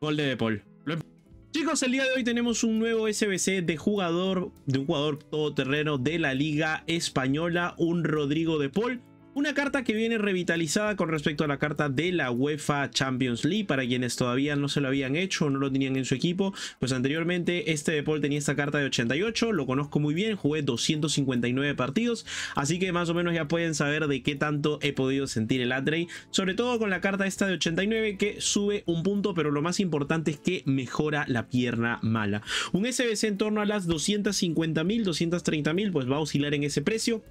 Gol de Paul. Em- Chicos, el día de hoy tenemos un nuevo SBC de jugador, de un jugador todoterreno de la Liga Española, un Rodrigo de Paul. Una carta que viene revitalizada con respecto a la carta de la UEFA Champions League, para quienes todavía no se lo habían hecho o no lo tenían en su equipo, pues anteriormente este de Paul tenía esta carta de 88, lo conozco muy bien, jugué 259 partidos, así que más o menos ya pueden saber de qué tanto he podido sentir el Atrey, sobre todo con la carta esta de 89 que sube un punto, pero lo más importante es que mejora la pierna mala. Un SBC en torno a las 250.000, 230.000, pues va a oscilar en ese precio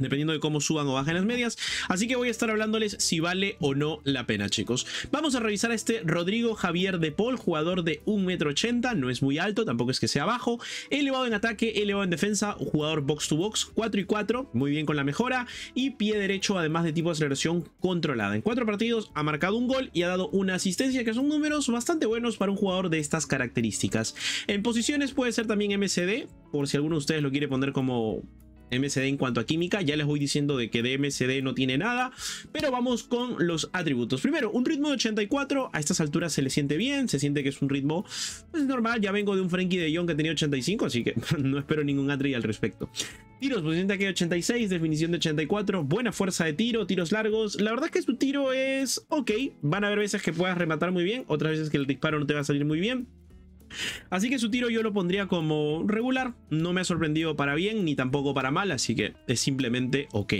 dependiendo de cómo suban o bajen las medias. Así que voy a estar hablándoles si vale o no la pena, chicos. Vamos a revisar a este Rodrigo Javier de Paul, jugador de 1,80m, no es muy alto, tampoco es que sea bajo, elevado en ataque, elevado en defensa, jugador box to box, 4 y 4, muy bien con la mejora, y pie derecho además de tipo de aceleración controlada. En cuatro partidos ha marcado un gol y ha dado una asistencia, que son números bastante buenos para un jugador de estas características. En posiciones puede ser también MCD, por si alguno de ustedes lo quiere poner como MCD en cuanto a química. Ya les voy diciendo de que de MCD no tiene nada, pero vamos con los atributos. Primero, un ritmo de 84. A estas alturas se le siente bien, se siente que es un ritmo pues, normal. Ya vengo de un Frankie de Jong que tenía 85, así que no espero ningún atri al respecto. Tiros, posición de aquí 86, definición de 84, buena fuerza de tiro, tiros largos. La verdad es que su tiro es ok. Van a haber veces que puedas rematar muy bien, otras veces que el disparo no te va a salir muy bien. Así que su tiro yo lo pondría como regular, no me ha sorprendido para bien ni tampoco para mal, así que es simplemente ok.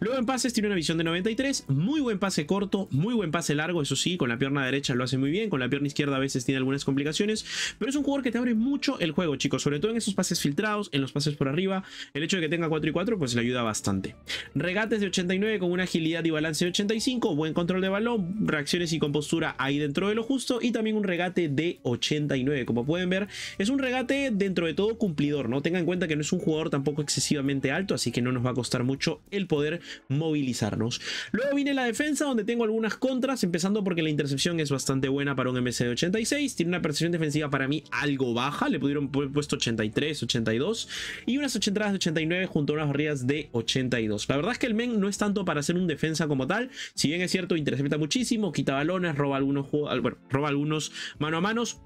Luego en pases tiene una visión de 93, muy buen pase corto, muy buen pase largo, eso sí, con la pierna derecha lo hace muy bien, con la pierna izquierda a veces tiene algunas complicaciones, pero es un jugador que te abre mucho el juego, chicos, sobre todo en esos pases filtrados, en los pases por arriba, el hecho de que tenga 4 y 4 pues le ayuda bastante. Regates de 89 con una agilidad y balance de 85, buen control de balón, reacciones y compostura ahí dentro de lo justo y también un regate de 89 como pueden ver, es un regate dentro de todo cumplidor, ¿no? Tengan en cuenta que no es un jugador tampoco excesivamente alto, así que no nos va a costar mucho el poder movilizarnos. Luego viene la defensa, donde tengo algunas contras, empezando porque la intercepción es bastante buena para un MC de 86. Tiene una percepción defensiva para mí algo baja, le pudieron haber puesto 83, 82 y unas 80 de 89 junto a unas barridas de 82. La verdad es que el men no es tanto para hacer un defensa como tal, si bien es cierto, intercepta muchísimo, quita balones, roba algunos, bueno, roba algunos mano a manos,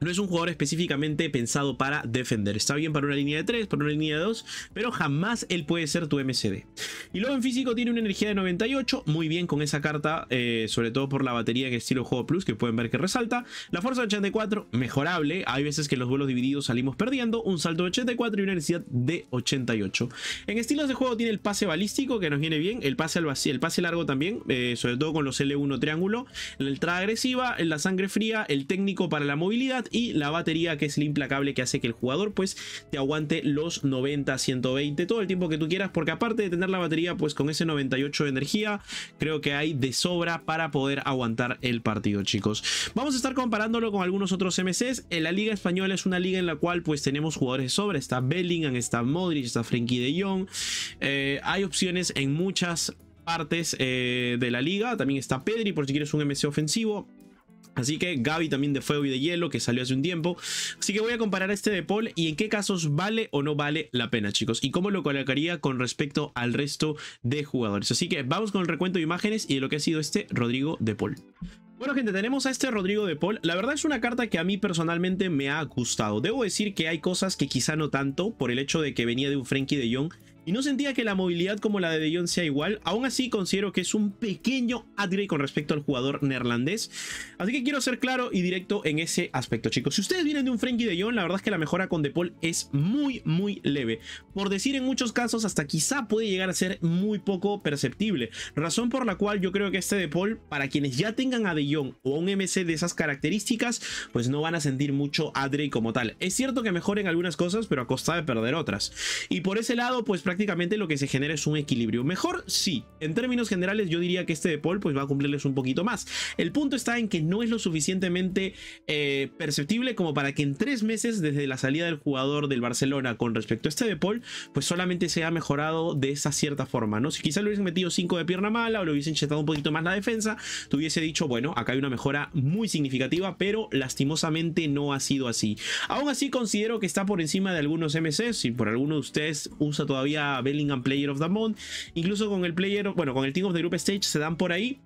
no es un jugador específicamente pensado para defender. Está bien para una línea de 3, para una línea de 2, pero jamás él puede ser tu MCD. Y luego en físico tiene una energía de 98, muy bien con esa carta, eh, sobre todo por la batería en estilo juego plus, que pueden ver que resalta. La fuerza de 84, mejorable. Hay veces que los vuelos divididos salimos perdiendo. Un salto de 84 y una energía de 88. En estilos de juego tiene el pase balístico, que nos viene bien. El pase al vacío, el pase largo también, eh, sobre todo con los L1 triángulo. La entrada agresiva, la sangre fría, el técnico para la movilidad y la batería que es el implacable que hace que el jugador pues te aguante los 90, 120, todo el tiempo que tú quieras porque aparte de tener la batería pues con ese 98 de energía creo que hay de sobra para poder aguantar el partido chicos. Vamos a estar comparándolo con algunos otros MCs, en la liga española es una liga en la cual pues tenemos jugadores de sobra, está Bellingham, está Modric, está Frenkie de Jong, eh, hay opciones en muchas partes eh, de la liga, también está Pedri por si quieres un MC ofensivo, Así que Gaby también de fuego y de hielo, que salió hace un tiempo. Así que voy a comparar este de Paul y en qué casos vale o no vale la pena, chicos. Y cómo lo colocaría con respecto al resto de jugadores. Así que vamos con el recuento de imágenes y de lo que ha sido este Rodrigo de Paul. Bueno gente, tenemos a este Rodrigo de Paul. La verdad es una carta que a mí personalmente me ha gustado. Debo decir que hay cosas que quizá no tanto por el hecho de que venía de un Frenkie de Jong y no sentía que la movilidad como la de De Jong sea igual. Aún así considero que es un pequeño upgrade con respecto al jugador neerlandés. Así que quiero ser claro y directo en ese aspecto, chicos. Si ustedes vienen de un Frenkie De Jong, la verdad es que la mejora con De Paul es muy, muy leve. Por decir en muchos casos, hasta quizá puede llegar a ser muy poco perceptible. Razón por la cual yo creo que este De Paul, para quienes ya tengan a De Jong o un MC de esas características, pues no van a sentir mucho upgrade como tal. Es cierto que mejoren algunas cosas, pero a costa de perder otras. Y por ese lado, pues prácticamente lo que se genera es un equilibrio. Mejor sí, en términos generales yo diría que este de Paul pues va a cumplirles un poquito más. El punto está en que no es lo suficientemente eh, perceptible como para que en tres meses desde la salida del jugador del Barcelona con respecto a este de Paul pues solamente se ha mejorado de esa cierta forma, ¿no? Si quizá le hubiesen metido 5 de pierna mala o le hubiesen chetado un poquito más la defensa, te hubiese dicho, bueno, acá hay una mejora muy significativa, pero lastimosamente no ha sido así. Aún así considero que está por encima de algunos MCs, si por alguno de ustedes usa todavía Bellingham Player of the Month. Incluso con el Player, bueno, con el Team of the Group Stage se dan por ahí.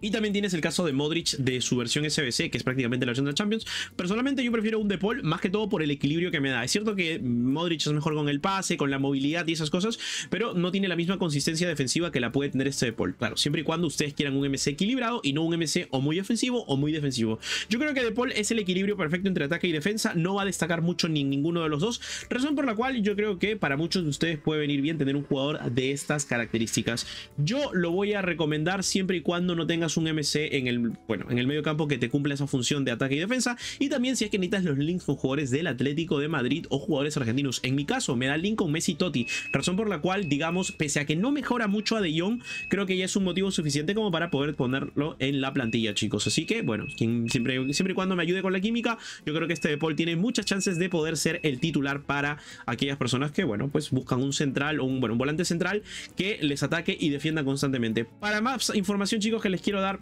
Y también tienes el caso de Modric de su versión SBC, que es prácticamente la versión de la Champions. Personalmente yo prefiero un De más que todo por el equilibrio que me da. Es cierto que Modric es mejor con el pase, con la movilidad y esas cosas, pero no tiene la misma consistencia defensiva que la puede tener este De Claro, siempre y cuando ustedes quieran un MC equilibrado y no un MC o muy ofensivo o muy defensivo. Yo creo que De Paul es el equilibrio perfecto entre ataque y defensa, no va a destacar mucho ni ninguno de los dos, razón por la cual yo creo que para muchos de ustedes puede venir bien tener un jugador de estas características. Yo lo voy a recomendar siempre y cuando no tenga un MC en el, bueno, en el medio campo que te cumpla esa función de ataque y defensa. Y también si es que necesitas los links con jugadores del Atlético de Madrid o jugadores argentinos. En mi caso, me da link con Messi Totti, razón por la cual, digamos, pese a que no mejora mucho a De Jong, creo que ya es un motivo suficiente como para poder ponerlo en la plantilla, chicos. Así que, bueno, siempre, siempre y cuando me ayude con la química, yo creo que este de Paul tiene muchas chances de poder ser el titular para aquellas personas que, bueno, pues buscan un central o un, bueno, un volante central que les ataque y defienda constantemente. Para más información, chicos, que les quiero dar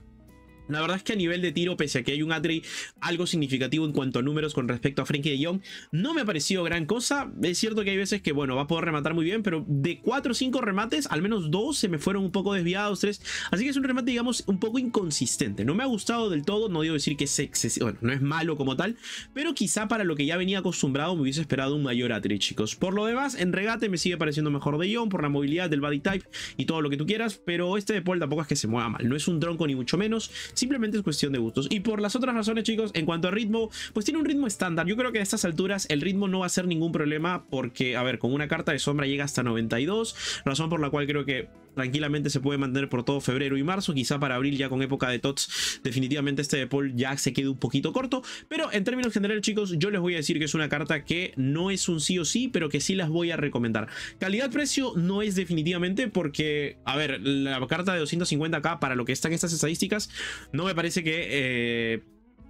la verdad es que a nivel de tiro, pese a que hay un Atri algo significativo en cuanto a números con respecto a Frankie de Jong, no me ha parecido gran cosa. Es cierto que hay veces que, bueno, va a poder rematar muy bien, pero de 4 o 5 remates, al menos 2 se me fueron un poco desviados, 3. Así que es un remate, digamos, un poco inconsistente. No me ha gustado del todo, no digo decir que es excesivo, bueno, no es malo como tal, pero quizá para lo que ya venía acostumbrado me hubiese esperado un mayor Atri, chicos. Por lo demás, en regate me sigue pareciendo mejor de Young por la movilidad del body type y todo lo que tú quieras, pero este de Paul tampoco es que se mueva mal. No es un tronco ni mucho menos, Simplemente es cuestión de gustos. Y por las otras razones, chicos, en cuanto al ritmo, pues tiene un ritmo estándar. Yo creo que a estas alturas el ritmo no va a ser ningún problema porque, a ver, con una carta de sombra llega hasta 92, razón por la cual creo que tranquilamente se puede mantener por todo febrero y marzo, quizá para abril ya con época de TOTS, definitivamente este de Paul ya se quede un poquito corto, pero en términos generales chicos, yo les voy a decir que es una carta que no es un sí o sí, pero que sí las voy a recomendar. Calidad-precio no es definitivamente porque, a ver, la carta de 250k para lo que están estas estadísticas, no me parece que eh,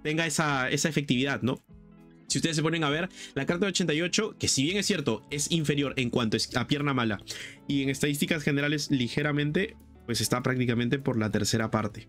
tenga esa, esa efectividad, ¿no? Si ustedes se ponen a ver, la carta de 88, que si bien es cierto, es inferior en cuanto a pierna mala y en estadísticas generales ligeramente, pues está prácticamente por la tercera parte.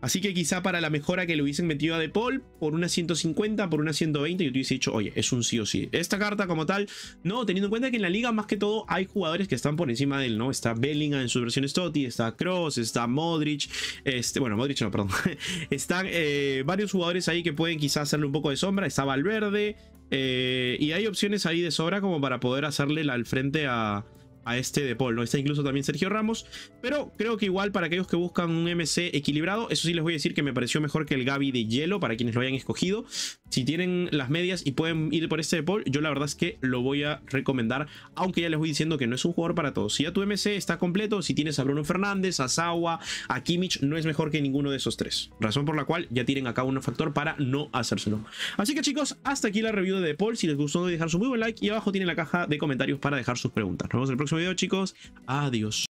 Así que quizá para la mejora que le hubiesen metido a De Paul por una 150, por una 120, yo te hubiese dicho, oye, es un sí o sí. Esta carta como tal, no, teniendo en cuenta que en la liga más que todo hay jugadores que están por encima de él, ¿no? Está Bellingham en sus versiones Totti, está Cross, está Modric, este, bueno, Modric no, perdón. Están eh, varios jugadores ahí que pueden quizá hacerle un poco de sombra, está Valverde, eh, y hay opciones ahí de sobra como para poder hacerle al frente a, a este De Paul, ¿no? Está incluso también Sergio Ramos, pero creo que igual para aquellos que buscan un MC equilibrado, eso sí les voy a decir que me pareció mejor que el Gaby de hielo, para quienes lo hayan escogido, si tienen las medias y pueden ir por este de Paul, yo la verdad es que lo voy a recomendar, aunque ya les voy diciendo que no es un jugador para todos. Si ya tu MC está completo, si tienes a Bruno Fernández, a Sawa, a Kimmich, no es mejor que ninguno de esos tres. Razón por la cual ya tienen acá un factor para no hacérselo. Así que chicos, hasta aquí la review de Paul. Si les gustó, dejar su muy buen like y abajo tienen la caja de comentarios para dejar sus preguntas. Nos vemos en el próximo video chicos. Adiós.